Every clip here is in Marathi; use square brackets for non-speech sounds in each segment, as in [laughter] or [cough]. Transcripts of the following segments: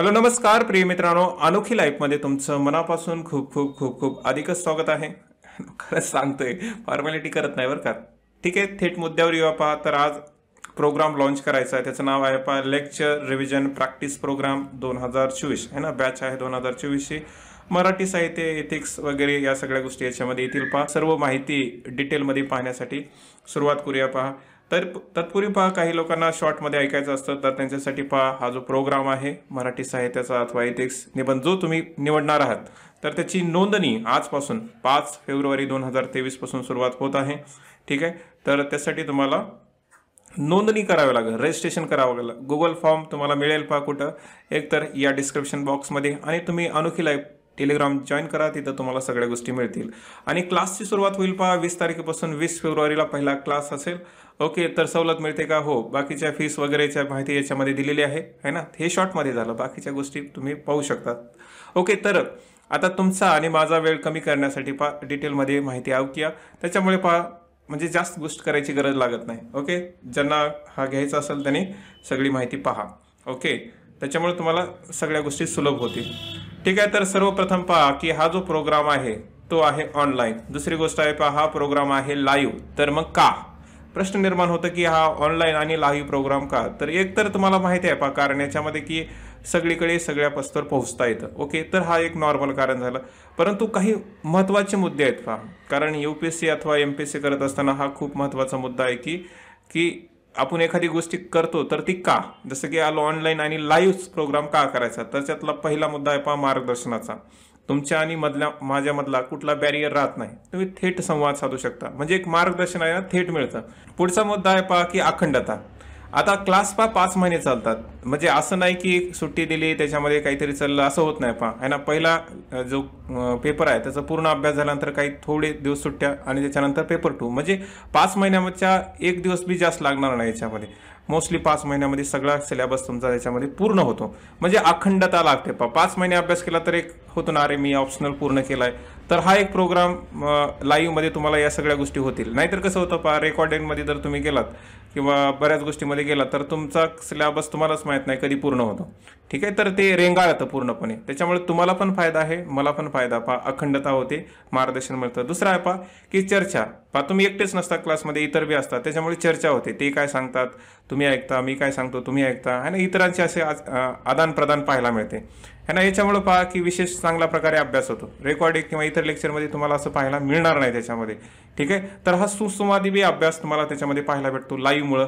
हॅलो नमस्कार प्रिय मित्रांनो अनोखी लाईफमध्ये तुमचं मनापासून खूप खूप खूप खूप अधिकच स्वागत आहे खरंच सांगतोय फॉर्मॅलिटी करत नाही बरं का ठीक आहे थेट मुद्द्यावर येऊ पहा तर आज प्रोग्राम लॉन्च करायचा आहे त्याचं नाव आहे पहा लेक्चर रिव्हिजन प्रॅक्टिस प्रोग्राम दोन हजार चोवीस आहे ना बॅच आहे दोन हजार चोवीसची मराठी साहित्य एथिक्स वगैरे या सगळ्या गोष्टी याच्यामध्ये येतील पहा सर्व माहिती डिटेलमध्ये पाहण्यासाठी सुरुवात करूया पहा तर तत्पूर्वी पहा काही लोकांना शॉर्टमध्ये ऐकायचं असतं तर त्यांच्यासाठी पहा हा जो प्रोग्राम आहे मराठी साहित्याचा अथवा ऐतिहासिक निबंध जो तुम्ही निवडणार आहात तर त्याची नोंदणी आजपासून पाच फेब्रुवारी दोन हजार तेवीसपासून सुरुवात होत आहे ठीक आहे तर त्यासाठी तुम्हाला नोंदणी करावी लागेल रजिस्ट्रेशन करावं लागेल गुगल फॉर्म तुम्हाला मिळेल पहा कुठं एकतर या डिस्क्रिप्शन बॉक्समध्ये आणि तुम्ही अनोखी लाईफ टेलिग्राम जॉईन करा तिथं तुम्हाला सगळ्या गोष्टी मिळतील आणि क्लासची सुरुवात होईल पहा वीस तारखेपासून वीस फेब्रुवारीला पहिला क्लास असेल ओके तर सवलत मिळते का हो बाकीच्या फीस वगैरेच्या माहिती याच्यामध्ये दिलेली आहे है ना हे शॉर्टमध्ये झालं बाकीच्या गोष्टी तुम्ही पाहू शकता ओके तर आता तुमचा आणि माझा वेळ कमी करण्यासाठी पा डिटेलमध्ये माहिती किया त्याच्यामुळे पहा म्हणजे जास्त गोष्ट करायची गरज लागत नाही ओके ज्यांना हा घ्यायचा असेल त्यांनी सगळी माहिती पहा ओके त्याच्यामुळे तुम्हाला सगळ्या गोष्टी सुलभ होतील ठीक आहे तर सर्वप्रथम पहा की हा जो प्रोग्राम आहे तो आहे ऑनलाईन दुसरी गोष्ट आहे पहा हा प्रोग्राम आहे लाईव्ह तर मग का प्रश्न निर्माण होतं की हा ऑनलाईन आणि लाईव्ह प्रोग्राम का तर एक तर तुम्हाला माहिती आहे पा कारण याच्यामध्ये की सगळीकडे सगळ्या पस्तर पोहोचता येतं ओके तर हा एक नॉर्मल कारण झालं परंतु काही महत्त्वाचे मुद्दे आहेत पहा कारण यू पी एस सी अथवा एम पी एस सी करत असताना हा खूप महत्त्वाचा मुद्दा आहे की की आपण एखादी गोष्टी करतो तर ती का जसं की आलो ऑनलाईन आणि लाईव्ह प्रोग्राम का करायचा तर त्यातला पहिला मुद्दा आहे पहा मार्गदर्शनाचा तुमच्या आणि मधल्या माझ्यामधला कुठला बॅरियर राहत नाही तुम्ही थेट संवाद साधू शकता म्हणजे एक मार्गदर्शन आहे ना थेट मिळतं पुढचा मुद्दा आहे पहा की अखंडता आता क्लास पा पाच महिने चालतात म्हणजे असं नाही की सुट्टी दिली त्याच्यामध्ये काहीतरी चाललं असं होत नाही पहा आहे ना पहिला जो पेपर आहे त्याचा पूर्ण अभ्यास झाल्यानंतर काही थोडे दिवस सुट्ट्या आणि त्याच्यानंतर पेपर टू म्हणजे पाच महिन्याच्या एक दिवस बी जास्त लागणार नाही याच्यामध्ये मोस्टली पाच महिन्यामध्ये सगळा सिलेबस तुमचा याच्यामध्ये पूर्ण होतो म्हणजे अखंडता लागते पा पाच महिने अभ्यास केला तर एक होतो ना अरे मी ऑप्शनल पूर्ण केलाय तर हा एक प्रोग्राम मध्ये तुम्हाला या सगळ्या गोष्टी होतील नाहीतर कसं होतं पा रेकॉर्डिंगमध्ये जर तुम्ही गेलात किंवा बऱ्याच गोष्टीमध्ये गेला तर तुमचा सिलेबस तुम्हालाच माहीत नाही कधी पूर्ण होतो ठीक आहे तर ते रेंगाळतं पूर्णपणे त्याच्यामुळे तुम्हाला पण फायदा आहे मला पण फायदा पहा अखंडता होते मार्गदर्शन मिळतं दुसरा आहे पहा की चर्चा पहा तुम्ही एकटेच नसता क्लासमध्ये इतर बी असतात त्याच्यामुळे चर्चा होते ते काय सांगतात तुम्ही ऐकता मी काय सांगतो तुम्ही ऐकता आणि इतरांचे असे आदानप्रदान पाहायला मिळते ना याच्यामुळे पहा की विशेष चांगल्या प्रकारे अभ्यास होतो रेकॉर्डिंग किंवा इतर लेक्चरमध्ये तुम्हाला असं पाहायला मिळणार नाही त्याच्यामध्ये ठीक आहे तर हा सुसंवादी बी अभ्यास तुम्हाला त्याच्यामध्ये पाहायला भेटतो लाईव्हमुळं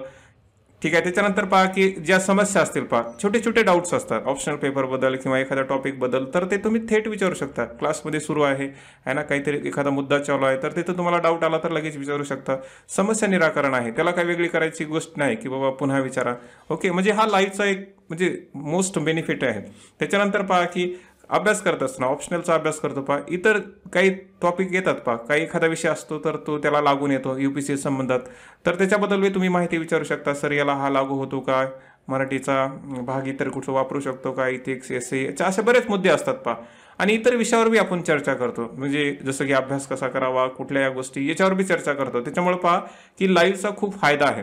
ठीक आहे त्याच्यानंतर पहा की ज्या समस्या असतील पहा छोटे छोटे डाऊट्स असतात ऑप्शनल पेपरबद्दल किंवा एखादा टॉपिक बदल तर ते तुम्ही थेट विचारू शकता क्लासमध्ये सुरू आहे आहे ना काहीतरी एखादा मुद्दा चालू आहे तर तिथं तुम्हाला डाऊट आला तर लगेच विचारू शकता समस्या निराकरण आहे त्याला काही वेगळी करायची गोष्ट नाही की बाबा पुन्हा विचारा ओके म्हणजे हा लाईफचा एक म्हणजे मोस्ट बेनिफिट आहे त्याच्यानंतर पहा की अभ्यास करत असताना ऑप्शनलचा अभ्यास करतो पहा इतर काही टॉपिक येतात पहा काही एखादा विषय असतो तर तो त्याला लागून येतो यू पी सी संबंधात तर त्याच्याबद्दल तुम्ही माहिती विचारू शकता सर याला हा लागू होतो का मराठीचा भाग इतर कुठं वापरू शकतो का एस एसे असे बरेच मुद्दे असतात पहा आणि इतर विषयावर बी आपण चर्चा करतो म्हणजे जसं की अभ्यास कसा करावा कुठल्या या गोष्टी याच्यावर बी चर्चा करतो त्याच्यामुळे पहा की लाईव्हचा खूप फायदा आहे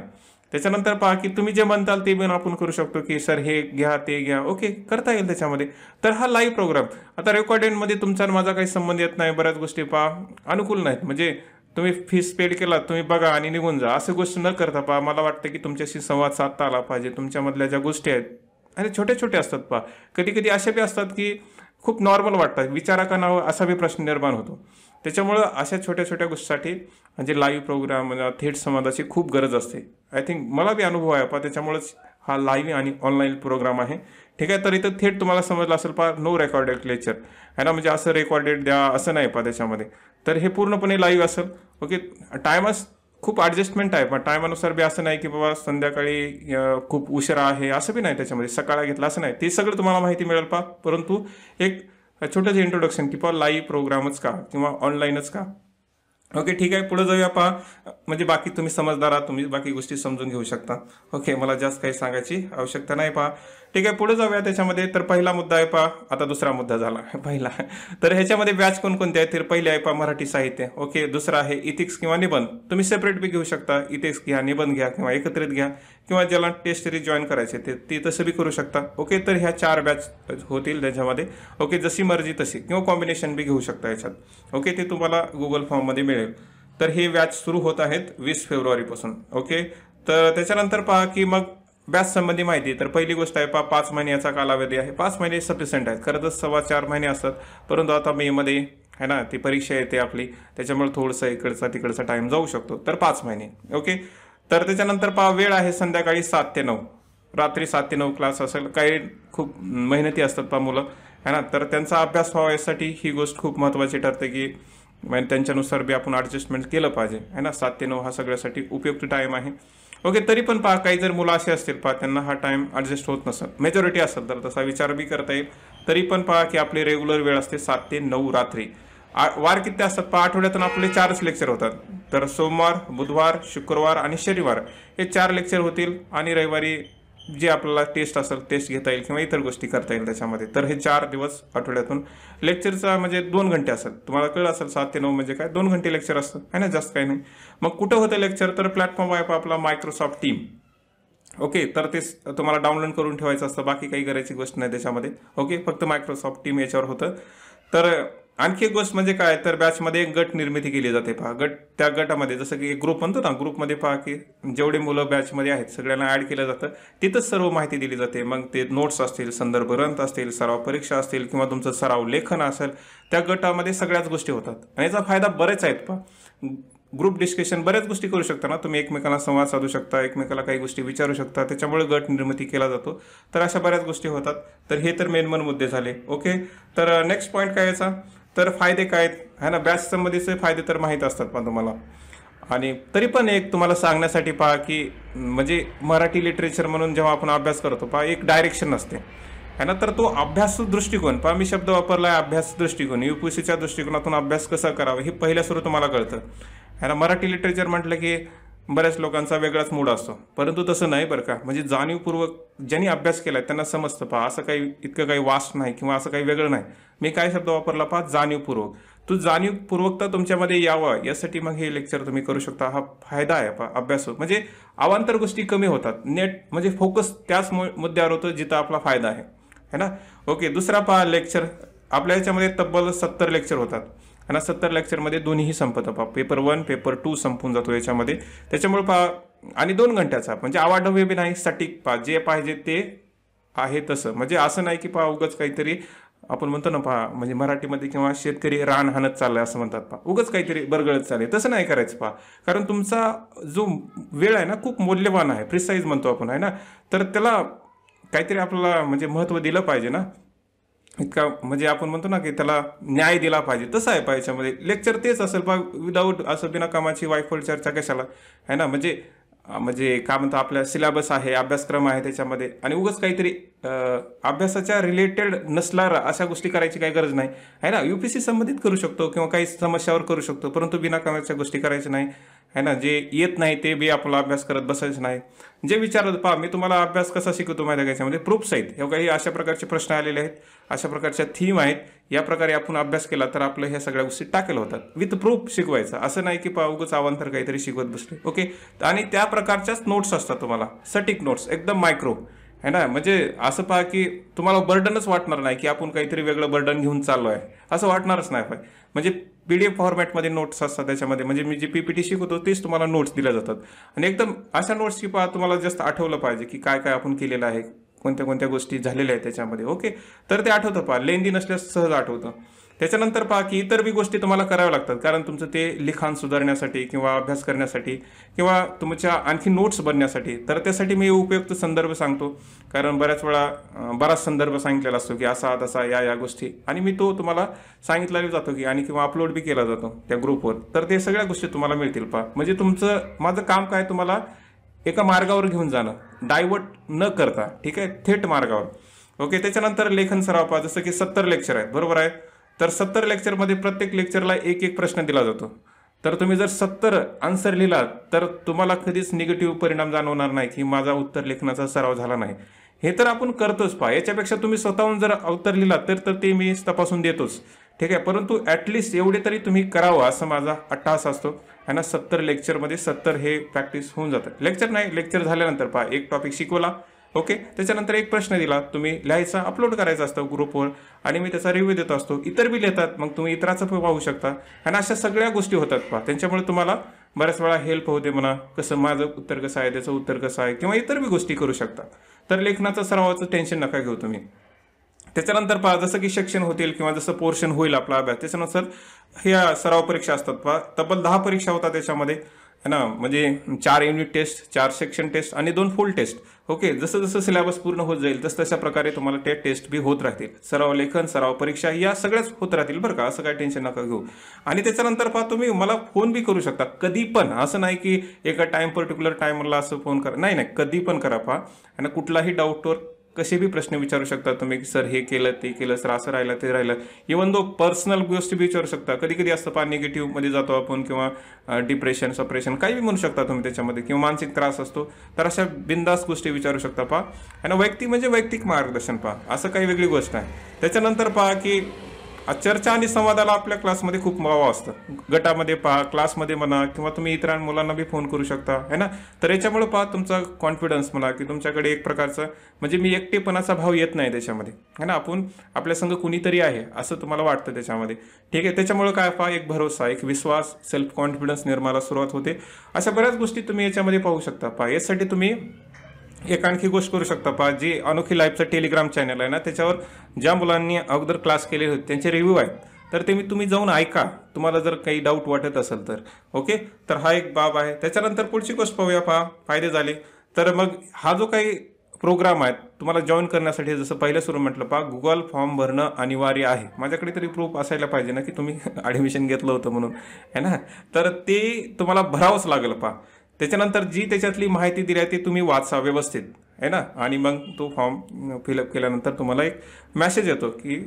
त्याच्यानंतर पहा की तुम्ही जे म्हणताल ते पण आपण करू शकतो की सर हे घ्या ते घ्या ओके करता येईल त्याच्यामध्ये तर हा लाईव्ह प्रोग्राम आता रेकॉर्डेंटमध्ये तुमचा माझा काही संबंध येत नाही बऱ्याच गोष्टी पहा अनुकूल नाहीत म्हणजे तुम्ही फीस पेड केला तुम्ही बघा आणि निघून जा असं गोष्ट न करता पहा मला वाटतं की तुमच्याशी संवाद साधता आला पाहिजे तुमच्यामधल्या ज्या गोष्टी आहेत आणि छोट्या छोट्या असतात पहा कधी कधी अशा बी असतात की खूप नॉर्मल वाटतात विचारा का नाव असा बी प्रश्न निर्माण होतो त्याच्यामुळं अशा छोट्या छोट्या गोष्टीसाठी म्हणजे लाईव्ह प्रोग्राम थेट संवादाची खूप गरज असते आय थिंक मला बी अनुभव आहे पा त्याच्यामुळंच हा लाईव्ह आणि ऑनलाईन प्रोग्राम आहे ठीक आहे तर इथं थेट तुम्हाला समजलं असेल पा नो रेकॉर्डेड लेक्चर है ना म्हणजे असं रेकॉर्डेड द्या असं नाही पा त्याच्यामध्ये तर हे पूर्णपणे लाईव्ह असेल ओके टायमच खूप ॲडजस्टमेंट आहे पण टायमानुसार बी असं नाही की बाबा संध्याकाळी खूप उशिरा आहे असं बी नाही त्याच्यामध्ये सकाळी घेतलं असं नाही ते सगळं तुम्हाला माहिती मिळेल पा परंतु एक छोटंसं इंट्रोडक्शन की पहा लाईव्ह प्रोग्रामच का किंवा ऑनलाईनच का ओके ठीक आहे पुढे जाऊया पहा म्हणजे बाकी तुम्ही समजदार आहात तुम्ही बाकी गोष्टी समजून घेऊ शकता ओके मला जास्त काही सांगायची आवश्यकता नाही पहा ठीक आहे पुढे जाऊया त्याच्यामध्ये तर पहिला मुद्दा आहे पहा आता दुसरा मुद्दा झाला [laughs] पहिला तर ह्याच्यामध्ये व्याज कोणकोणते आहेत तर पहिले आहे पहा मराठी साहित्य ओके दुसरा आहे इथिक्स किंवा निबंध तुम्ही सेपरेट बी घेऊ शकता इथिक्स घ्या निबंध घ्या किंवा एकत्रित घ्या किंवा ज्याला टेस्ट सिरीज जॉईन करायचे ते ते तसं बी करू शकता ओके तर ह्या चार बॅच होतील त्याच्यामध्ये ओके जशी मर्जी तशी किंवा कॉम्बिनेशन बी घेऊ शकता याच्यात ओके ते तुम्हाला गुगल फॉर्ममध्ये मिळेल तर हे बॅच सुरू होत आहेत वीस फेब्रुवारीपासून ओके तर त्याच्यानंतर पहा की मग बॅच संबंधी माहिती तर पहिली गोष्ट आहे पहा पाच महिन्याचा कालावधी आहे पाच महिने सफिशियंट आहेत खरं तर सव्वा चार महिने असतात परंतु आता मेमध्ये आहे ना ती परीक्षा येते आपली त्याच्यामुळे थोडंसं इकडचा तिकडचा टाईम जाऊ शकतो तर पाच महिने ओके तर त्याच्यानंतर पहा वेळ आहे संध्याकाळी सात ते नऊ रात्री सात ते नऊ क्लास असेल काही खूप मेहनती असतात पहा मुलं है ना तर त्यांचा अभ्यास व्हावा यासाठी ही गोष्ट खूप महत्त्वाची ठरते की म्हणजे त्यांच्यानुसार बी आपण ॲडजस्टमेंट केलं पाहिजे है ना सात ते नऊ हा सगळ्यासाठी उपयुक्त टाईम आहे ओके तरी पण पहा काही जर मुलं असे असतील पहा त्यांना हा टाईम ॲडजस्ट होत नसत मेजॉरिटी असेल तर तसा विचार बी करता येईल तरी पण पहा की आपली रेग्युलर वेळ असते सात ते नऊ रात्री वार किती असतात पहा आठवड्यातून आपले चारच लेक्चर होतात तर सोमवार बुधवार शुक्रवार आणि शनिवार हे चार लेक्चर होतील आणि रविवारी जे आपल्याला टेस्ट असेल टेस्ट घेता येईल किंवा इतर गोष्टी करता येईल त्याच्यामध्ये तर हे चार दिवस आठवड्यातून लेक्चरचा म्हणजे दोन घंटे असेल तुम्हाला कळलं असेल सात ते नऊ म्हणजे काय दोन घंटे लेक्चर असतं आहे ना जास्त काही नाही मग कुठं होतं लेक्चर तर प्लॅटफॉर्म आहे आपला मायक्रोसॉफ्ट टीम ओके तर ते तुम्हाला डाउनलोड करून ठेवायचं असतं बाकी काही करायची गोष्ट नाही त्याच्यामध्ये ओके फक्त मायक्रोसॉफ्ट टीम याच्यावर होतं तर आणखी एक गोष्ट म्हणजे काय तर बॅचमध्ये एक गट निर्मिती केली जाते पहा गट त्या गटामध्ये जसं की एक ग्रुप म्हणतो ना ग्रुपमध्ये पहा की जेवढे मुलं बॅचमध्ये आहेत सगळ्यांना ॲड केलं जातं तिथंच सर्व माहिती दिली जाते मग ते नोट्स असतील संदर्भ ग्रंथ असतील सराव परीक्षा असतील किंवा तुमचं सराव लेखन असेल त्या गटामध्ये सगळ्याच गोष्टी होतात आणि याचा फायदा बरेच आहेत पहा ग्रुप डिस्कशन बऱ्याच गोष्टी करू शकता ना तुम्ही एकमेकांना संवाद साधू शकता एकमेकाला काही गोष्टी विचारू शकता त्याच्यामुळे गट निर्मिती केला जातो तर अशा बऱ्याच गोष्टी होतात तर हे तर मेन मेनमन मुद्दे झाले ओके तर नेक्स्ट uh, पॉईंट काय याचा तर फायदे काय आहेत है ना बॅच संबंधीचे फायदे तर माहीत असतात पण तुम्हाला आणि तरी पण एक तुम्हाला सांगण्यासाठी पहा की म्हणजे मराठी लिटरेचर म्हणून जेव्हा आपण अभ्यास करतो पहा एक डायरेक्शन असते है ना तर तो अभ्यास दृष्टिकोन पहा मी शब्द वापरला आहे अभ्यास दृष्टिकोन यू पी सीच्या दृष्टिकोनातून अभ्यास कसा करावा हे पहिल्या सुरू तुम्हाला कळतं है ना मराठी लिटरेचर म्हटलं की बऱ्याच लोकांचा वेगळाच मूड असतो परंतु तसं नाही बरं का म्हणजे जाणीवपूर्वक ज्यांनी अभ्यास केला त्यांना समजतं पहा असं काही इतकं काही वास नाही किंवा असं काही वेगळं नाही मी काय शब्द वापरला पहा जाणीवपूर्वक तो जाणीवपूर्वकता तुमच्यामध्ये यावा यासाठी मग हे लेक्चर तुम्ही करू शकता हा फायदा आहे पहा अभ्यास म्हणजे अवांतर गोष्टी कमी होतात नेट म्हणजे फोकस त्याच मुद्द्यावर होतो जिथं आपला फायदा आहे है ना ओके दुसरा पहा लेक्चर आपल्या याच्यामध्ये तब्बल सत्तर लेक्चर होतात आणि सत्तर लेक्चरमध्ये दोन्हीही संपत पहा पेपर वन पेपर टू संपून जातो याच्यामध्ये त्याच्यामुळे पहा आणि दोन घंट्याचा म्हणजे आवाढव्य बी नाही सटीक पहा जे पाहिजे ते आहे तसं म्हणजे असं नाही की पहा उगच काहीतरी आपण म्हणतो ना पहा म्हणजे मराठीमध्ये किंवा शेतकरी रान हानत चाललाय असं म्हणतात पहा उगच काहीतरी बरगळत चालले तसं नाही करायचं पहा कारण तुमचा जो वेळ आहे ना खूप मौल्यवान आहे प्रिसाईज म्हणतो आपण आहे ना तर त्याला काहीतरी आपल्याला म्हणजे महत्त्व दिलं पाहिजे ना इतका म्हणजे आपण म्हणतो ना की त्याला न्याय दिला पाहिजे तसं आहे पाहिजे लेक्चर तेच असेल पा विदाऊट असं बिना कामाची वायफोल चर्चा कशाला आहे ना म्हणजे म्हणजे काय म्हणतो आपल्या सिलेबस आहे अभ्यासक्रम आहे त्याच्यामध्ये आणि उगच काहीतरी अभ्यासाच्या रिलेटेड नसणारा अशा गोष्टी करायची काही गरज नाही आहे ना यू पी सी संबंधित करू शकतो किंवा काही समस्यावर करू शकतो परंतु बिनाकामाच्या गोष्टी करायच्या नाही है ना जे येत नाही ते बी आपला अभ्यास करत बसायचं नाही जे विचारत पहा मी तुम्हाला अभ्यास कसा शिकवतो माहिती याच्यामध्ये प्रूफ्स आहेत हे काही अशा प्रकारचे प्रश्न आलेले आहेत अशा प्रकारच्या थीम आहेत या प्रकारे आपण अभ्यास केला तर आपलं ह्या सगळ्या गोष्टी टाकेल होतात विथ प्रूफ शिकवायचं असं नाही की पाऊगच आवांतर काहीतरी शिकवत बसले ओके आणि त्या प्रकारच्याच नोट्स असतात तुम्हाला सटीक नोट्स एकदम मायक्रो है ना म्हणजे असं पहा की तुम्हाला बर्डनच वाटणार नाही की आपण काहीतरी वेगळं बर्डन घेऊन चाललो आहे असं वाटणारच नाही पाहिजे म्हणजे पी डी एफ फॉर्मॅटमध्ये नोट्स असतात त्याच्यामध्ये म्हणजे मी जे पी पी टी शिकवतो तेच तुम्हाला नोट्स दिल्या जातात आणि एकदम अशा नोट्सची पहा तुम्हाला जास्त आठवलं पाहिजे की काय काय आपण केलेलं आहे कोणत्या कोणत्या गोष्टी झालेल्या आहेत त्याच्यामध्ये ओके तर ते आठवतं पहा लेंदी नसल्यास सहज आठवतं त्याच्यानंतर पहा की इतर बी गोष्टी तुम्हाला कराव्या लागतात कारण तुमचं ते लिखाण सुधारण्यासाठी किंवा अभ्यास करण्यासाठी किंवा तुमच्या आणखी नोट्स बनण्यासाठी तर त्यासाठी मी उपयुक्त संदर्भ सांगतो कारण बऱ्याच वेळा बराच संदर्भ सांगितलेला असतो की असा तसा या या गोष्टी आणि मी तो तुम्हाला सांगितला जातो की आणि किंवा अपलोड बी केला जातो त्या ग्रुपवर तर ते सगळ्या गोष्टी तुम्हाला मिळतील पहा म्हणजे तुमचं माझं काम काय तुम्हाला एका मार्गावर घेऊन जाणं डायवर्ट न करता ठीक आहे थेट मार्गावर ओके त्याच्यानंतर लेखन सराव पहा जसं की सत्तर लेक्चर आहेत बरोबर आहे तर सत्तर लेक्चरमध्ये प्रत्येक लेक्चरला एक एक प्रश्न दिला जातो तर तुम्ही जर सत्तर आन्सर लिहिलात तर तुम्हाला कधीच निगेटिव्ह परिणाम जाणवणार नाही की माझा उत्तर लेखनाचा सराव झाला नाही हे तर आपण करतोच पहा याच्यापेक्षा तुम्ही स्वतःहून जर अवतर लिहिला तर तर ते मी तपासून देतोच ठीक आहे परंतु ॲटलिस्ट एवढे तरी तुम्ही करावं असं माझा अट्टास असतो आणि ना सत्तर लेक्चरमध्ये सत्तर हे प्रॅक्टिस होऊन जातं लेक्चर नाही लेक्चर झाल्यानंतर पहा एक टॉपिक शिकवला ओके त्याच्यानंतर एक प्रश्न दिला तुम्ही लिहायचा अपलोड करायचा असतो ग्रुपवर आणि मी त्याचा रिव्ह्यू देत असतो इतर बी लिहितात मग तुम्ही इतराचं पण पाहू शकता आणि अशा सगळ्या गोष्टी होतात पहा त्यांच्यामुळे तुम्हाला बऱ्याच वेळा हेल्प होते म्हणा कसं माझं उत्तर कसं आहे त्याचं उत्तर कसं आहे किंवा इतर बी गोष्टी करू शकता तर लेखनाचं सरावाचं टेन्शन नका घेऊ तुम्ही त्याच्यानंतर पहा जसं की शिक्षण होतील किंवा जसं पोर्शन होईल आपला अभ्यास त्याच्यानुसार ह्या सराव परीक्षा असतात पहा तब्बल दहा परीक्षा होतात त्याच्यामध्ये है ना म्हणजे चार युनिट टेस्ट चार सेक्शन टेस्ट आणि दोन फुल टेस्ट ओके जसं जसं सिलेबस पूर्ण होत जाईल तस तशा प्रकारे तुम्हाला ते टेस्ट बी होत राहतील सराव लेखन सराव परीक्षा या सगळ्याच होत राहतील बरं का असं काय टेन्शन नका घेऊ आणि त्याच्यानंतर पहा तुम्ही मला फोन बी करू शकता कधी पण असं नाही की एका टाईम पर्टिक्युलर टायमला असं फोन करा नाही नाही कधी पण करा पहा आणि कुठलाही डाऊटवर कसे बी प्रश्न विचारू शकता तुम्ही सर हे केलं ते केलं सर असं राहिलं ते राहिलं इवन दो पर्सनल गोष्टी विचारू शकता कधी कधी असतं पहा निगेटिव्हमध्ये जातो आपण किंवा डिप्रेशन सप्रेशन काही बी म्हणू शकता तुम्ही त्याच्यामध्ये किंवा मानसिक त्रास असतो तर अशा बिंदास गोष्टी विचारू शकता पहा आणि वैयक्तिक म्हणजे वैयक्तिक मार्गदर्शन पहा असं काही वेगळी गोष्ट आहे त्याच्यानंतर पहा की चर्चा आणि संवादाला आपल्या क्लासमध्ये खूप महत्व असतं गटामध्ये पहा क्लासमध्ये म्हणा किंवा तुम्ही इतर मुलांना बी फोन करू शकता है ना तर याच्यामुळे पहा तुमचा कॉन्फिडन्स म्हणा की तुमच्याकडे एक प्रकारचं म्हणजे मी एकटेपणाचा भाव येत नाही त्याच्यामध्ये है ना आपण आपल्या संघ कुणीतरी आहे असं तुम्हाला वाटतं त्याच्यामध्ये ठीक आहे त्याच्यामुळे काय पहा एक भरोसा एक विश्वास सेल्फ कॉन्फिडन्स निर्माणाला सुरुवात होते अशा बऱ्याच गोष्टी तुम्ही याच्यामध्ये पाहू शकता पहा यासाठी तुम्ही एक आणखी गोष्ट करू शकता पहा जी अनोखी लाईफचं टेलिग्राम चॅनल आहे ना त्याच्यावर ज्या मुलांनी अगोदर क्लास केले होते त्यांचे रिव्ह्यू आहेत तर ते मी तुम्ही जाऊन ऐका तुम्हाला जर काही डाऊट वाटत असेल तर ओके तर हा एक बाब आहे त्याच्यानंतर पुढची गोष्ट पाहूया पहा फायदे झाले तर मग हा जो काही प्रोग्राम आहे तुम्हाला जॉईन करण्यासाठी जसं पहिलं सुरू म्हटलं पहा गुगल फॉर्म भरणं अनिवार्य आहे माझ्याकडे तरी प्रूफ असायला पाहिजे ना की तुम्ही ॲडमिशन [laughs] घेतलं होतं म्हणून है ना तर ते तुम्हाला भरावंच लागेल पहा त्याच्यानंतर जी त्याच्यातली माहिती दिली आहे ती तुम्ही वाचा व्यवस्थित आहे ना आणि मग तो फॉर्म फिलअप केल्यानंतर तुम्हाला एक मॅसेज येतो की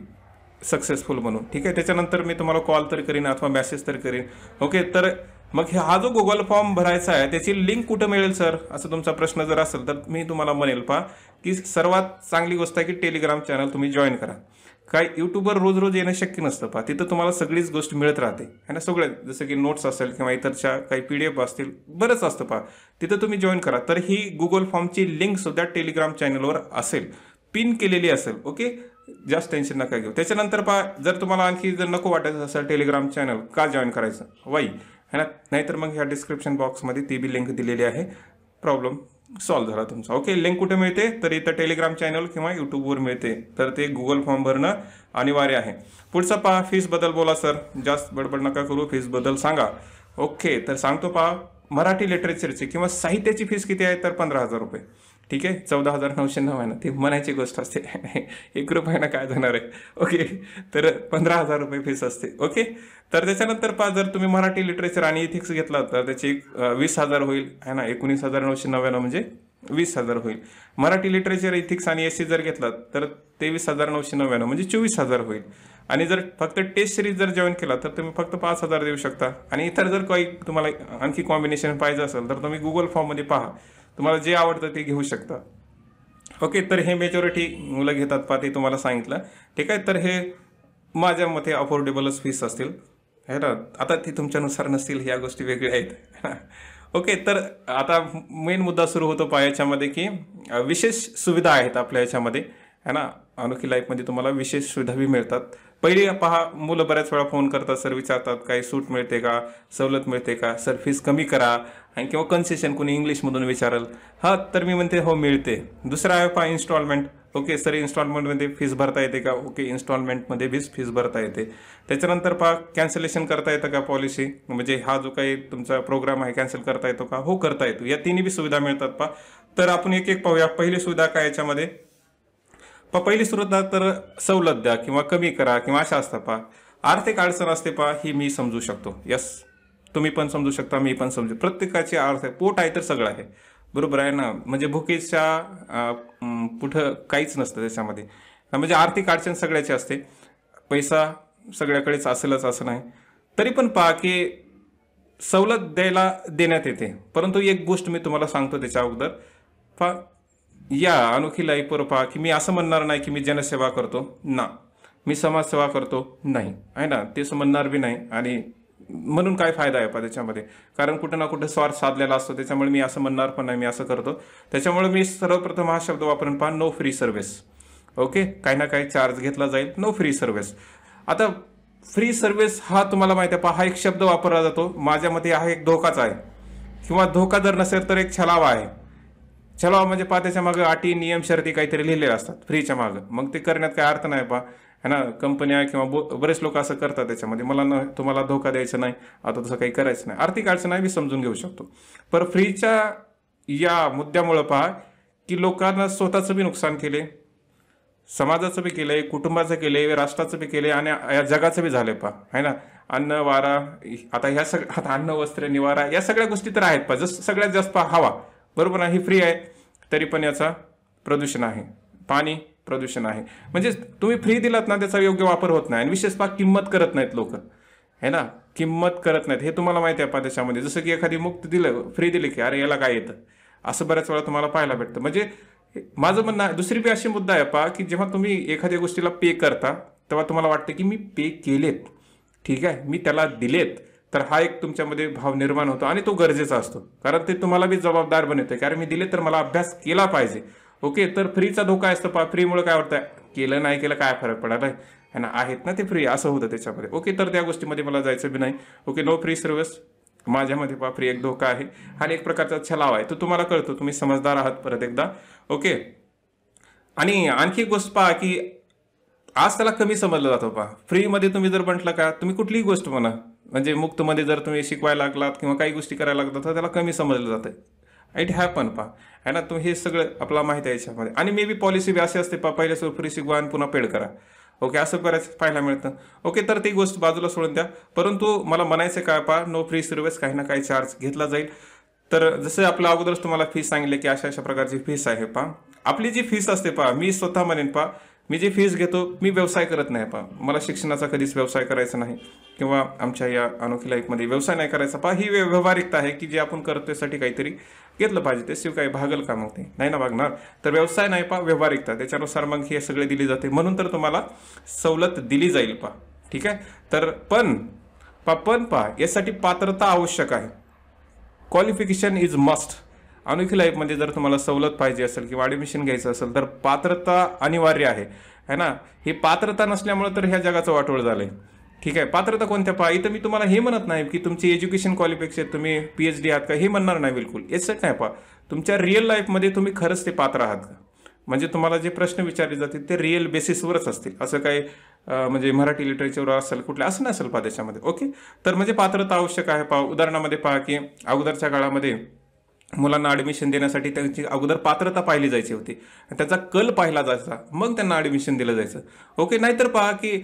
सक्सेसफुल म्हणून ठीक आहे त्याच्यानंतर मी तुम्हाला कॉल तर करीन अथवा मेसेज तर करीन ओके तर मग हा जो गुगल फॉर्म भरायचा आहे त्याची लिंक कुठं मिळेल सर असं तुमचा प्रश्न जर असेल तर मी तुम्हाला म्हणेल पहा की सर्वात चांगली गोष्ट आहे की टेलिग्राम चॅनल तुम्ही जॉईन करा काय यूट्यूबवर रोज रोज येणं शक्य नसतं पहा तिथं तुम्हाला सगळीच गोष्ट मिळत राहते है ना सगळ्या जसं की नोट्स असेल किंवा इतरच्या काही पी डी एफ असतील बरंच असतं पहा तिथं तुम्ही जॉईन करा तर ही गुगल फॉर्मची लिंक सुद्धा टेलिग्राम चॅनलवर असेल पिन केलेली असेल ओके जास्त टेन्शन नका घेऊ त्याच्यानंतर पहा जर तुम्हाला आणखी जर नको वाटायचं असेल टेलिग्राम चॅनल का जॉईन करायचं वाई है ना नाहीतर मग ह्या डिस्क्रिप्शन बॉक्समध्ये ती बी लिंक दिलेली आहे प्रॉब्लेम सॉल्व झाला तुमचा ओके लिंक कुठे मिळते तर इथं टेलिग्राम चॅनल किंवा यूट्यूबवर मिळते तर ते गुगल फॉर्म भरणं अनिवार्य आहे पुढचा पहा फीसबद्दल बोला सर जास्त बडबड नका करू फीसबद्दल सांगा ओके तर सांगतो पहा मराठी लिटरेचरची किंवा साहित्याची फीस किती आहे तर पंधरा हजार रुपये ठीक आहे चौदा हजार नऊशे नऊ आहे ना मनाची गोष्ट असते [laughs] एक ना काय जाणार आहे ओके तर पंधरा हजार रुपये फीस असते ओके तर त्याच्यानंतर पा जर तुम्ही मराठी लिटरेचर आणि इथिक्स घेतला तर त्याची वीस हजार होईल आहे ना एकोणीस हजार नऊशे नव्याण्णव म्हणजे वीस हजार होईल मराठी लिटरेचर इथिक्स आणि एस सी जर घेतला तर तेवीस हजार नऊशे नव्याण्णव म्हणजे चोवीस हजार होईल आणि जर फक्त टेस्ट सिरीज जर जॉईन केला तर तुम्ही फक्त पाच हजार देऊ शकता आणि इतर जर काही तुम्हाला आणखी कॉम्बिनेशन पाहिजे असेल तर तुम्ही गुगल फॉर्ममध्ये पहा तुम्हाला जे आवडतं ते घेऊ शकता ओके तर हे मेजॉरिटी मुलं घेतात पा ते तुम्हाला सांगितलं ठीक आहे तर हे माझ्या मते अफोर्डेबलच फीस असतील है ना आता ती तुमच्यानुसार नसतील ह्या गोष्टी वेगळ्या आहेत [laughs] ओके तर आता मेन मुद्दा सुरू होतो पा याच्यामध्ये की विशेष सुविधा आहेत आपल्या याच्यामध्ये है ना अनोखी लाईफमध्ये तुम्हाला विशेष सुविधा भी मिळतात पहिली पहा मुलं बऱ्याच वेळा फोन करतात सर विचारतात काही सूट मिळते का सवलत मिळते का सर फीस कमी करा आणि किंवा कन्सेशन कोणी इंग्लिशमधून विचारल हा तर मी म्हणते हो मिळते दुसरा आहे पहा इन्स्टॉलमेंट ओके सर इन्स्टॉलमेंटमध्ये फीस भरता येते का ओके इन्स्टॉलमेंटमध्ये वीज फीस भरता येते त्याच्यानंतर पहा कॅन्सलेशन करता येतं का पॉलिसी म्हणजे हा जो काही तुमचा प्रोग्राम आहे कॅन्सल करता येतो का हो करता येतो या तिन्ही बी सुविधा मिळतात पहा तर आपण एक एक पाहूया पहिली सुविधा काय याच्यामध्ये पहिली सुरुवात तर सवलत द्या किंवा कमी करा किंवा अशा असतात पा आर्थिक अडचण असते पा ही मी समजू शकतो यस तुम्ही पण समजू शकता मी पण समजू प्रत्येकाची अर्थ आहे पोट आहे तर सगळं आहे बरोबर आहे ना म्हणजे भुकेच्या कुठं काहीच नसतं त्याच्यामध्ये म्हणजे आर्थिक अडचण सगळ्याची असते पैसा सगळ्याकडेच असेलच असं नाही तरी पण पहा की सवलत द्यायला देण्यात येते परंतु एक गोष्ट मी तुम्हाला सांगतो त्याच्या अगोदर पहा या अनोखी पर पहा की मी असं म्हणणार नाही की मी जनसेवा करतो ना मी समाजसेवा करतो नाही आहे ना ते म्हणणार बी नाही आणि म्हणून काय फायदा आहे पा त्याच्यामध्ये कारण कुठं ना कुठं स्वार्थ साधलेला असतो त्याच्यामुळे मी असं म्हणणार पण नाही मी असं करतो त्याच्यामुळे मी सर्वप्रथम हा शब्द वापरून पहा नो फ्री सर्व्हिस ओके काही ना काही चार्ज घेतला जाईल नो फ्री सर्व्हिस आता फ्री सर्व्हिस हा तुम्हाला माहिती आहे पहा हा एक शब्द वापरला जातो माझ्या मते हा एक धोकाच आहे किंवा धोका जर नसेल तर एक छलावा आहे चला म्हणजे पहा त्याच्या मागं अटी नियम शर्ती काहीतरी लिहिलेल्या असतात फ्रीच्या मागं मग ते करण्यात काय अर्थ नाही पहा है ना कंपन्या किंवा बरेच लोक असं करतात त्याच्यामध्ये मला न तुम्हाला धोका द्यायचा नाही आता तसं काही करायचं नाही आर्थिक अडचण आहे मी समजून घेऊ शकतो पर फ्रीच्या या मुद्द्यामुळं पहा की लोकांना स्वतःचं बी नुकसान केले समाजाचं बी केलंय कुटुंबाचं केले राष्ट्राचं बी केलं आणि या जगाचं बी झालंय पहा है ना अन्न वारा आता ह्या सग आता अन्न वस्त्र निवारा या सगळ्या गोष्टी तर आहेत पहा जस सगळ्यात जास्त हवा बरोबर आहे ही फ्री आहे तरी पण याचा प्रदूषण आहे पाणी प्रदूषण आहे म्हणजे तुम्ही फ्री दिलात ना त्याचा योग्य वापर होत नाही आणि विशेषतः किंमत करत नाहीत लोक है ना किंमत करत नाहीत हे तुम्हाला माहिती आहे त्याच्यामध्ये जसं की एखादी मुक्त दिलं फ्री दिली की अरे याला काय येतं असं बऱ्याच वेळा तुम्हाला पाहायला भेटतं म्हणजे माझं म्हणणं आहे दुसरी बी अशी मुद्दा आहे पा की जेव्हा तुम्ही एखाद्या गोष्टीला पे करता तेव्हा तुम्हाला वाटतं की मी पे केलेत ठीक आहे मी त्याला दिलेत तर हा एक तुमच्यामध्ये भाव निर्माण होतो आणि तो गरजेचा असतो कारण ते तुम्हाला बी जबाबदार बनवते कारण मी दिले तर मला अभ्यास केला पाहिजे ओके तर फ्रीचा धोका असतो पा फ्रीमुळे काय वाटतं केलं नाही केलं काय फरक पडला आहे ना आहेत ना ते फ्री असं होतं त्याच्यामध्ये ओके तर त्या गोष्टीमध्ये मला जायचं बी नाही ओके नो फ्री सर्व्हिस माझ्यामध्ये पा फ्री एक धोका आहे आणि एक प्रकारचा छलाव आहे तो तुम्हाला कळतो तुम्ही समजदार आहात परत एकदा ओके आणि आणखी एक गोष्ट पहा की आज त्याला कमी समजलं जातो पहा फ्रीमध्ये तुम्ही जर म्हटलं का तुम्ही कुठलीही गोष्ट म्हणा म्हणजे मुक्तमध्ये जर तुम्ही शिकवायला लागलात किंवा काही गोष्टी करायला लागतात तर त्याला कमी समजलं जातं इट हॅपन पा आहे ना तुम्ही हे सगळं आपला माहिती आहे याच्यामध्ये आणि मे बी पॉलिसी बी असे असते पा सुरू फ्री शिकवा आणि पुन्हा पेड करा ओके असं बऱ्याच पाहायला मिळतं ओके तर ती गोष्ट बाजूला सोडून द्या परंतु मला म्हणायचं काय पा नो फ्री सर्विस काही ना काही चार्ज घेतला जाईल तर जसं आपल्या अगोदरच तुम्हाला फीस सांगितले की अशा अशा प्रकारची फीस आहे पा आपली जी फीस असते पा मी स्वतः म्हणेन पा मी जी फीज घेतो मी व्यवसाय करत नाही पा मला शिक्षणाचा कधीच व्यवसाय करायचा नाही किंवा आमच्या या अनोखी लाईफमध्ये व्यवसाय नाही करायचा पा ही व्यवहारिकता आहे की जे आपण करतोयसाठी काहीतरी घेतलं पाहिजे ते शिव काही भागल का मग नाही ना भागणार तर व्यवसाय नाही पा व्यवहारिकता त्याच्यानुसार मग हे सगळे दिली जाते म्हणून तर तुम्हाला सवलत दिली जाईल पा ठीक आहे तर पण पण पा यासाठी पात्रता आवश्यक आहे क्वालिफिकेशन इज मस्ट अनोखी लाईफमध्ये जर तुम्हाला सवलत पाहिजे असेल किंवा ॲडमिशन घ्यायचं असेल तर पात्रता अनिवार्य आहे है ना ही पात्रता नसल्यामुळे तर ह्या जगाचं वाटोळ झालं आहे ठीक आहे पात्रता कोणत्या पहा इथं मी तुम्हाला हे म्हणत नाही की तुमची एज्युकेशन क्वालिफिकेशन तुम्ही पी एच डी आहात का हे म्हणणार नाही बिलकुल एचट नाही पहा तुमच्या रिअल लाईफमध्ये तुम्ही खरंच ते पात्र आहात का म्हणजे तुम्हाला जे प्रश्न विचारले जातील ते रिअल बेसिसवरच असतील असं काही म्हणजे मराठी लिटरेचरवर असेल कुठलं असं नसेल पहा त्याच्यामध्ये ओके तर म्हणजे पात्रता आवश्यक आहे पहा उदाहरणामध्ये पहा की अगोदरच्या काळामध्ये मुलांना ॲडमिशन देण्यासाठी त्यांची अगोदर पात्रता पाहिली जायची होती त्याचा कल पाहिला जायचा मग त्यांना ॲडमिशन दिलं जायचं ओके नाहीतर पहा की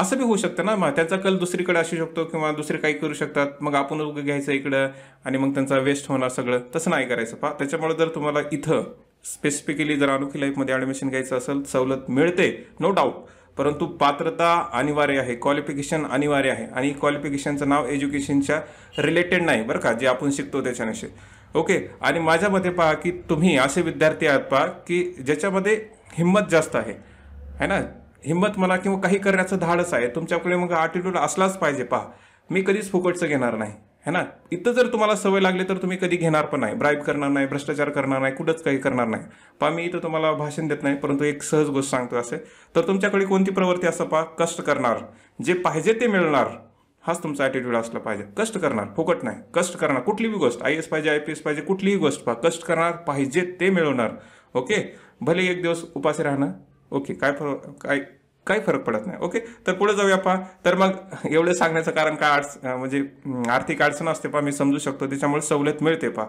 असं बी होऊ शकतं ना मग त्यांचा कल दुसरीकडे असू शकतो किंवा दुसरे काही करू शकतात मग आपण उगं घ्यायचं इकडं आणि मग त्यांचा वेस्ट होणार सगळं तसं नाही करायचं पहा त्याच्यामुळे जर तुम्हाला इथं स्पेसिफिकली जर अनोखी लाईफमध्ये ॲडमिशन घ्यायचं असेल सवलत मिळते नो डाऊट परंतु पात्रता अनिवार्य आहे क्वालिफिकेशन अनिवार्य आहे आणि क्वालिफिकेशनचं नाव एज्युकेशनच्या रिलेटेड नाही बरं का जे आपण शिकतो त्याच्यानुसार ओके आणि माझ्यामध्ये पहा की तुम्ही असे विद्यार्थी आहात पहा की ज्याच्यामध्ये हिंमत जास्त आहे है ना हिंमत मला किंवा काही करण्याचं धाडस आहे तुमच्याकडे मग ॲटिट्यूड असलाच पाहिजे पहा मी कधीच फुकटचं घेणार नाही है ना इथं जर तुम्हाला सवय लागली तर तुम्ही कधी घेणार पण नाही ब्राईब करणार नाही भ्रष्टाचार करणार नाही कुठंच काही करणार नाही पहा मी इथं तुम्हाला भाषण देत नाही परंतु एक सहज गोष्ट सांगतो असे तर तुमच्याकडे कोणती प्रवृत्ती असं पहा कष्ट करणार जे पाहिजे ते मिळणार हाच तुमचा ॲटिट्यूड असला पाहिजे कष्ट करणार फुकट नाही कष्ट करणार कुठलीही गोष्ट आय एस पाहिजे आय पी एस पाहिजे कुठलीही गोष्ट पहा कष्ट करणार पाहिजे ते मिळवणार ओके भले एक दिवस उपाशी राहणार ओके काय फरक काय काही फरक पडत नाही ओके तर पुढे जाऊया पहा तर मग एवढं सांगण्याचं कारण काय अडच म्हणजे आर्थिक अडचण असते पहा मी समजू शकतो त्याच्यामुळे सवलत मिळते पहा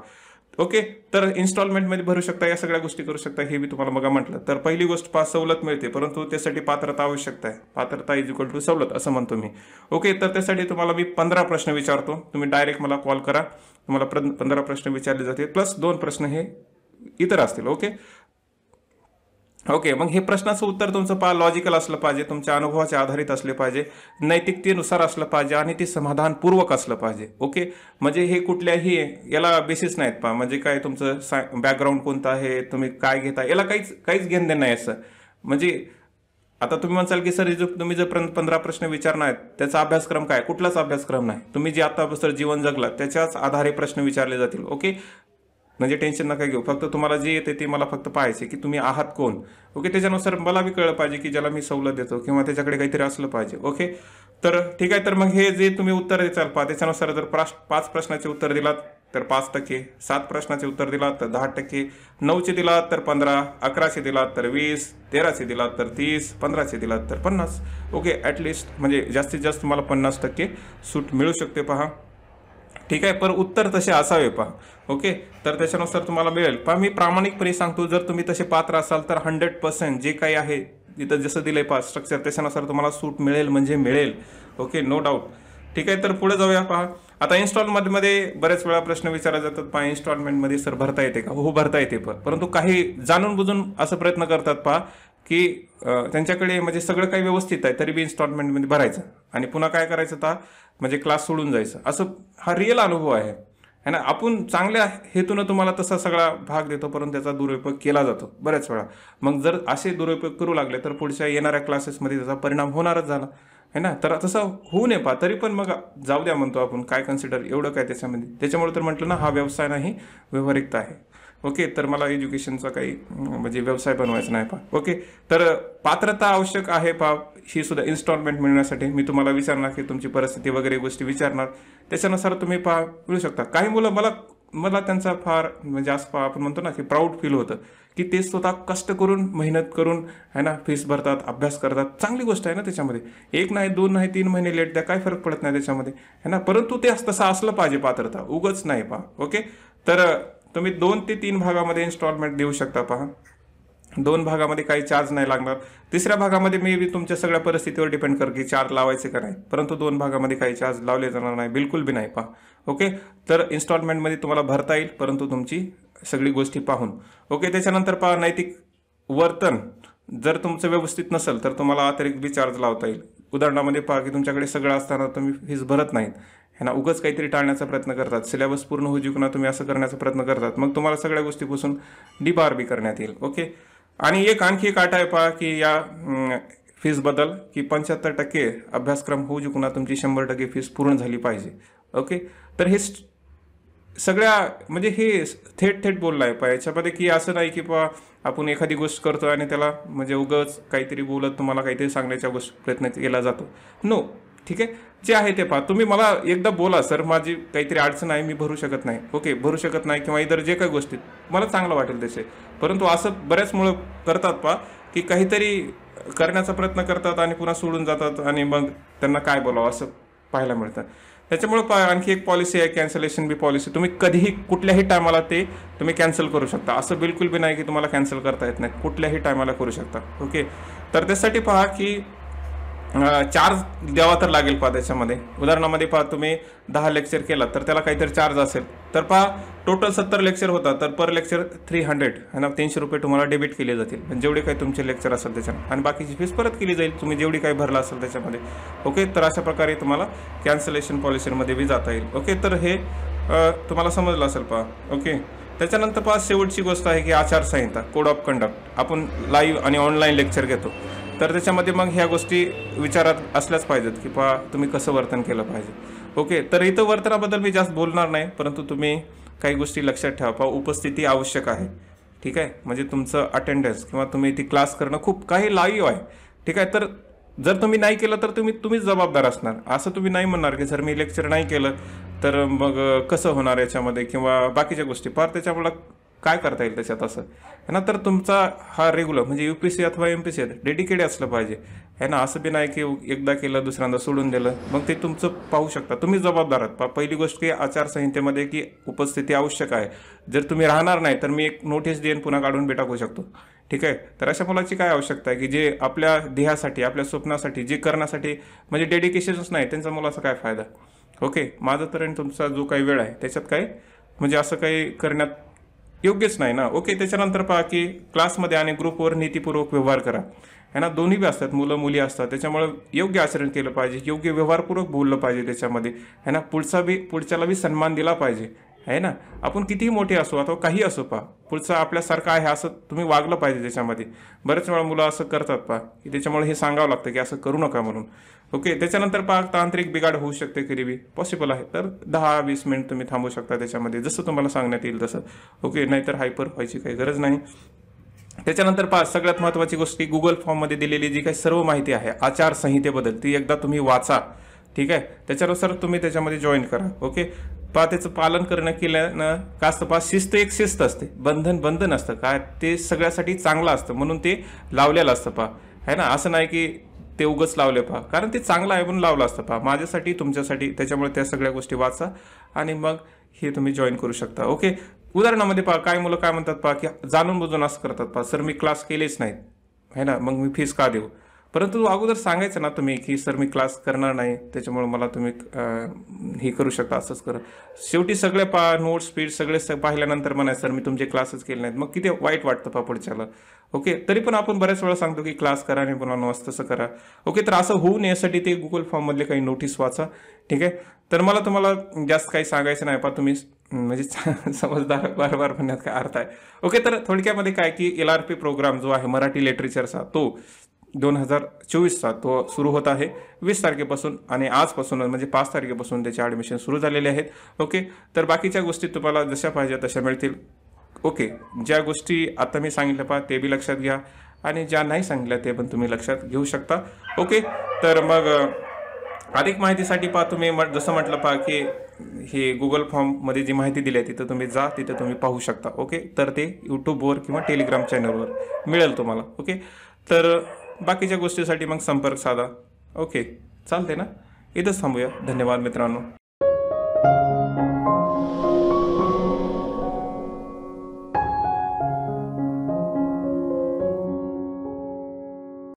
ओके तर इन्स्टॉलमेंटमध्ये भरू शकता या सगळ्या गोष्टी करू शकता हे मी तुम्हाला बघा म्हटलं तर पहिली गोष्ट पा सवलत मिळते परंतु त्यासाठी पात्रता आवश्यक आहे पात्रता इज इक्वल टू सवलत असं म्हणतो मी ओके तर त्यासाठी तुम्हाला मी पंधरा प्रश्न विचारतो तुम्ही डायरेक्ट मला कॉल करा तुम्हाला पंधरा प्रश्न विचारले जाते प्लस दोन प्रश्न हे इतर असतील ओके ओके मग हे प्रश्नाचं उत्तर तुमचं पा लॉजिकल असलं पाहिजे तुमच्या अनुभवाच्या आधारित असले पाहिजे नैतिकतेनुसार असलं पाहिजे आणि ते समाधानपूर्वक असलं पाहिजे ओके म्हणजे हे कुठल्याही याला बेसिस नाहीत पा म्हणजे काय तुमचं सा बॅकग्राऊंड कोणतं आहे तुम्ही काय घेता याला काहीच काहीच घेणं नाही असं म्हणजे आता तुम्ही म्हणसाल की सर जो तुम्ही जर पंधरा प्रश्न विचारणार आहेत त्याचा अभ्यासक्रम काय कुठलाच अभ्यासक्रम नाही तुम्ही जे सर जीवन जगला त्याच्याच आधारे प्रश्न विचारले जातील ओके म्हणजे टेन्शन नका घेऊ फक्त तुम्हाला जे येते ते मला फक्त पाहायचे की तुम्ही आहात कोण ओके त्याच्यानुसार मला बी कळलं पाहिजे की ज्याला मी सवलत देतो किंवा त्याच्याकडे काहीतरी असलं पाहिजे ओके तर ठीक आहे तर मग हे जे तुम्ही उत्तर देचाल पहा त्याच्यानुसार जर प्राश पाच प्रश्नाचे उत्तर दिलात तर पाच टक्के सात प्रश्नाचे उत्तर दिलात तर दहा टक्के नऊचे दिलात तर पंधरा अकराशे दिलात तर वीस तेराशे दिलात तर तीस पंधराशे दिलात तर पन्नास ओके ॲटलिस्ट म्हणजे जास्तीत जास्त तुम्हाला पन्नास टक्के सूट मिळू शकते पहा ठीक आहे पर उत्तर तसे असावे पहा ओके तर त्याच्यानुसार तुम्हाला मिळेल पहा मी प्रामाणिकपणे सांगतो जर तुम्ही तसे पात्र असाल तर हंड्रेड पर्सेंट जे काही आहे तिथं जसं दिलं आहे पहा स्ट्रक्चर त्याच्यानुसार तुम्हाला सूट मिळेल म्हणजे मिळेल ओके नो डाऊट ठीक आहे तर पुढे जाऊया पहा आता इन्स्टॉलमेंटमध्ये बऱ्याच वेळा प्रश्न विचारला जातात पहा इन्स्टॉलमेंटमध्ये सर भरता येते का हो, हो भरता येते पण परंतु काही जाणून बुजून असं प्रयत्न करतात पहा की त्यांच्याकडे म्हणजे सगळं काही व्यवस्थित आहे तरी बी इन्स्टॉलमेंटमध्ये भरायचं आणि पुन्हा काय करायचं तर म्हणजे क्लास सोडून जायचं असं हा रिअल अनुभव आहे है ना आपण चांगल्या हेतूनं तुम्हाला तसा सगळा भाग देतो परंतु त्याचा दुरुपयोग केला जातो बऱ्याच वेळा मग जर असे दुरुपयोग करू लागले तर पुढच्या येणाऱ्या क्लासेसमध्ये त्याचा परिणाम होणारच झाला है ना तर तसं होऊ नये पा तरी पण मग जाऊ द्या म्हणतो आपण काय कन्सिडर एवढं काय त्याच्यामध्ये त्याच्यामुळे तर म्हटलं ना हा व्यवसाय नाही व्यवहारिकता आहे ओके तर मला एज्युकेशनचा काही म्हणजे व्यवसाय बनवायचा नाही पा ओके तर पात्रता आवश्यक आहे पा ही सुद्धा इन्स्टॉलमेंट मिळण्यासाठी मी तुम्हाला विचारणार की तुमची परिस्थिती वगैरे गोष्टी विचारणार त्याच्यानुसार तुम्ही पा मिळू शकता काही मुलं मला मला त्यांचा फार म्हणजे आज आपण म्हणतो ना की प्राऊड फील होतं की ते स्वतः कष्ट करून मेहनत करून है ना फीस भरतात अभ्यास करतात चांगली गोष्ट आहे ना त्याच्यामध्ये एक नाही दोन नाही तीन महिने लेट द्या काय फरक पडत नाही त्याच्यामध्ये है ना परंतु ते तसं असलं पाहिजे पात्रता उगच नाही पा ओके तर तुम्ही दोन ते तीन भागामध्ये इन्स्टॉलमेंट देऊ शकता पहा दोन भागामध्ये काही चार्ज नाही लागणार तिसऱ्या भागामध्ये मे बी तुमच्या सगळ्या परिस्थितीवर डिपेंड कर की चार्ज लावायचे का नाही परंतु दोन भागामध्ये काही चार्ज लावले जाणार नाही बिलकुल बी नाही पहा ओके तर इन्स्टॉलमेंटमध्ये तुम्हाला भरता येईल परंतु तुमची सगळी गोष्टी पाहून ओके त्याच्यानंतर पहा नैतिक वर्तन जर तुमचं व्यवस्थित नसेल तर तुम्हाला अतिरिक्त बी चार्ज लावता येईल उदाहरणामध्ये पहा की तुमच्याकडे सगळं असताना तुम्ही फीस भरत नाहीत ना उगंच काहीतरी टाळण्याचा प्रयत्न करतात सिलेबस पूर्ण होऊ जिकून तुम्ही असं करण्याचा प्रयत्न करतात मग तुम्हाला सगळ्या गोष्टीपासून आर बी करण्यात येईल ओके आणि एक आणखी एक आटा आहे पहा की या फीजबद्दल की पंच्याहत्तर टक्के अभ्यासक्रम होऊ जिकून तुमची शंभर टक्के फीस पूर्ण झाली पाहिजे ओके तर हे सगळ्या म्हणजे हे थेट थेट बोललं आहे पहा याच्यामध्ये की असं नाही की पहा आपण एखादी गोष्ट करतो आणि त्याला म्हणजे उगंच काहीतरी बोलत तुम्हाला काहीतरी सांगण्याचा गोष्ट प्रयत्न केला जातो नो ठीक आहे जे आहे ते पहा तुम्ही मला एकदा बोला सर माझी काहीतरी अडचण आहे मी भरू शकत नाही ओके भरू शकत नाही किंवा इतर जे काही गोष्टी मला चांगलं वाटेल त्याचे परंतु असं बऱ्याच मुळे करतात पहा की काहीतरी करण्याचा प्रयत्न करतात आणि पुन्हा सोडून जातात आणि मग त्यांना काय बोलावं असं पाहायला मिळतं त्याच्यामुळे पा आणखी एक पॉलिसी आहे कॅन्सलेशन बी पॉलिसी तुम्ही कधीही कुठल्याही टायमाला ते तुम्ही कॅन्सल करू शकता असं बिलकुल बी नाही की तुम्हाला कॅन्सल करता येत नाही कुठल्याही टायमाला करू शकता ओके तर त्यासाठी पहा की चार्ज द्यावा तर लागेल पहा त्याच्यामध्ये उदाहरणामध्ये पहा तुम्ही दहा लेक्चर केला तर त्याला काहीतरी चार्ज असेल तर पहा टोटल सत्तर लेक्चर होता तर पर लेक्चर थ्री हंड्रेड आणि तीनशे रुपये तुम्हाला डेबिट केले जातील जेवढे काही तुमचे लेक्चर असेल त्याच्यात आणि बाकीची फीस परत केली जाईल तुम्ही जेवढी काही भरला असेल त्याच्यामध्ये ओके तर अशा प्रकारे तुम्हाला कॅन्सलेशन पॉलिसीमध्ये बी जाता येईल ओके तर हे तुम्हाला समजलं असेल पहा ओके त्याच्यानंतर पहा शेवटची गोष्ट आहे की आचारसंहिता कोड ऑफ कंडक्ट आपण लाईव्ह आणि ऑनलाईन लेक्चर घेतो तर त्याच्यामध्ये मग ह्या गोष्टी विचारात असल्याच पाहिजेत की पहा तुम्ही कसं वर्तन केलं पाहिजे ओके तर इथं वर्तनाबद्दल मी जास्त बोलणार नाही परंतु तुम्ही काही गोष्टी लक्षात ठेवा पहा उपस्थिती आवश्यक आहे ठीक आहे म्हणजे तुमचं अटेंडन्स किंवा तुम्ही इथे क्लास करणं खूप काही लाईव आहे ठीक आहे तर जर तुम्ही नाही केलं तर तुम्ही तुम्हीच जबाबदार असणार असं तुम्ही नाही म्हणणार की जर मी लेक्चर नाही केलं तर मग कसं होणार याच्यामध्ये किंवा बाकीच्या गोष्टी फार त्याच्यामुळं काय करता येईल त्याच्यात असं ना तर तुमचा हा रेग्युलर म्हणजे यू पी सी अथवा एम पी सी डेडिकेटेड असलं पाहिजे है ना असं बी नाही की एकदा केलं दुसऱ्यांदा सोडून दिलं मग ते तुमचं पाहू शकता तुम्ही जबाबदार आहात पहिली गोष्ट की आचारसंहितेमध्ये की उपस्थिती आवश्यक आहे जर तुम्ही राहणार नाही तर मी एक नोटीस देईन पुन्हा काढून बे टाकू शकतो ठीक आहे तर अशा मुलाची काय आवश्यकता आहे की जे आपल्या देहासाठी आपल्या स्वप्नासाठी जे करण्यासाठी म्हणजे डेडिकेशनच नाही त्यांचा मुलाचा काय फायदा ओके माझं तर आणि तुमचा जो काही वेळ आहे त्याच्यात काय म्हणजे असं काही करण्यात योग्यच नाही ना ओके त्याच्यानंतर पहा की क्लासमध्ये आणि ग्रुपवर नीतीपूर्वक व्यवहार करा है ना दोन्ही बी असतात मुलं मुली असतात त्याच्यामुळे योग्य आचरण केलं पाहिजे योग्य व्यवहारपूर्वक बोललं पाहिजे त्याच्यामध्ये है ना पुढचा बी पुढच्याला बी सन्मान दिला पाहिजे आहे ना आपण कितीही मोठे असो अथवा काही असो पहा पुढचं आपल्यासारखं आहे असं तुम्ही वागलं पाहिजे त्याच्यामध्ये बरेच वेळा मुलं असं करतात पहा की त्याच्यामुळे हे सांगावं लागतं की असं करू नका म्हणून ओके त्याच्यानंतर पहा तांत्रिक बिघाड होऊ शकते करीबी पॉसिबल आहे तर दहा वीस मिनिट तुम्ही थांबू शकता त्याच्यामध्ये जसं तुम्हाला सांगण्यात येईल तसं ओके नाहीतर हायपर व्हायची काही गरज नाही त्याच्यानंतर पहा सगळ्यात महत्त्वाची गोष्ट गुगल फॉर्ममध्ये दिलेली जी काही सर्व माहिती आहे आचारसंहितेबद्दल ती एकदा तुम्ही वाचा ठीक आहे त्याच्यानुसार तुम्ही त्याच्यामध्ये जॉईन करा ओके पहा त्याचं पालन करणं केल्यानं का असतं पा शिस्त एक शिस्त असते बंधन बंधन असतं काय ते सगळ्यासाठी चांगलं असतं म्हणून ते लावलेलं असतं पहा है ना असं नाही की ते उगच लावले पहा कारण ते चांगलं आहे म्हणून लावलं असतं पहा माझ्यासाठी तुमच्यासाठी त्याच्यामुळे त्या सगळ्या गोष्टी वाचा आणि मग हे तुम्ही जॉईन करू शकता ओके उदाहरणामध्ये पहा काय मुलं काय म्हणतात पहा की जाणून बुजून असं करतात पहा सर मी क्लास केलेच नाहीत है ना मग मी फीस का देऊ परंतु अगोदर सांगायचं ना तुम्ही की सर मी क्लास करणार नाही त्याच्यामुळे मला तुम्ही हे करू शकता असंच करा शेवटी सगळे पा नोट्स स्पीड सगळे पाहिल्यानंतर म्हणाय सर मी तुमचे क्लासेस केले नाहीत मग किती वाईट वाटतं पा ओके तरी पण आपण बऱ्याच वेळा सांगतो की क्लास करा आणि पुन्हा नोट्स तसं करा ओके तर असं होऊ नये यासाठी ते गुगल फॉर्ममधले काही नोटीस वाचा ठीक आहे तर मला तुम्हाला जास्त काही सांगायचं नाही पा तुम्ही म्हणजे समजदार बार म्हणण्यात काय अर्थ आहे ओके तर थोडक्यामध्ये काय की एल आर पी प्रोग्राम जो आहे मराठी लिटरेचरचा तो दोन हजार चोवीसचा तो सुरू होत आहे वीस तारखेपासून आणि आजपासून म्हणजे पाच तारखेपासून त्याचे ॲडमिशन सुरू झालेले आहेत ओके तर बाकीच्या गोष्टी तुम्हाला जशा पाहिजे तशा मिळतील ओके ज्या गोष्टी आता मी सांगितल्या पहा ते बी लक्षात घ्या आणि ज्या नाही सांगितल्या ते पण तुम्ही लक्षात घेऊ शकता ओके तर मग अधिक माहितीसाठी पहा तुम्ही म जसं म्हटलं पहा की हे गुगल फॉर्ममध्ये जी माहिती दिली आहे तिथं तुम्ही जा तिथं तुम्ही पाहू शकता ओके तर ते यूट्यूबवर किंवा टेलिग्राम चॅनलवर मिळेल तुम्हाला ओके तर बाकीच्या गोष्टीसाठी मग संपर्क साधा ओके चालते ना इथंच थांबूया धन्यवाद मित्रांनो